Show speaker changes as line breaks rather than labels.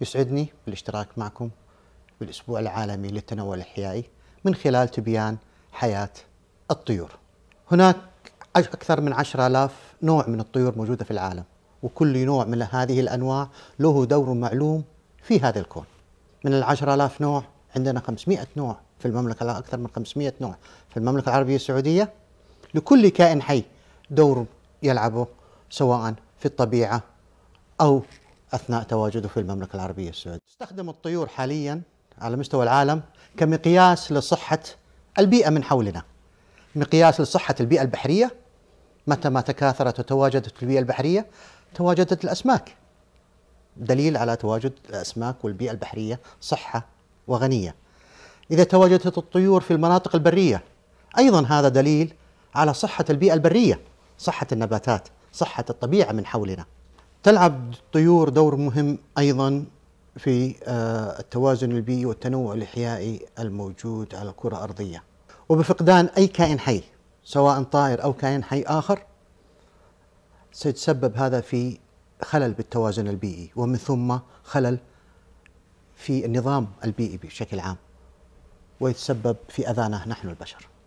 يسعدني بالاشتراك معكم بالأسبوع العالمي للتنوع الإحيائي من خلال تبيان حياة الطيور هناك أكثر من عشر آلاف نوع من الطيور موجودة في العالم وكل نوع من هذه الأنواع له دور معلوم في هذا الكون من العشر آلاف نوع عندنا 500 نوع في المملكة أكثر من 500 نوع في المملكة العربية السعودية لكل كائن حي دور يلعبه سواء في الطبيعة أو اثناء تواجده في المملكه العربيه السعوديه. تستخدم الطيور حاليا على مستوى العالم كمقياس لصحه البيئه من حولنا. مقياس لصحه البيئه البحريه متى ما تكاثرت وتواجدت البيئه البحريه تواجدت الاسماك. دليل على تواجد الاسماك والبيئه البحريه صحه وغنيه. اذا تواجدت الطيور في المناطق البريه ايضا هذا دليل على صحه البيئه البريه، صحه النباتات، صحه الطبيعه من حولنا. تلعب الطيور دور مهم ايضا في آه، التوازن البيئي والتنوع الاحيائي الموجود على الكره الارضيه وبفقدان اي كائن حي سواء طائر او كائن حي اخر سيتسبب هذا في خلل بالتوازن البيئي ومن ثم خلل في النظام البيئي بشكل عام ويتسبب في اذانا نحن البشر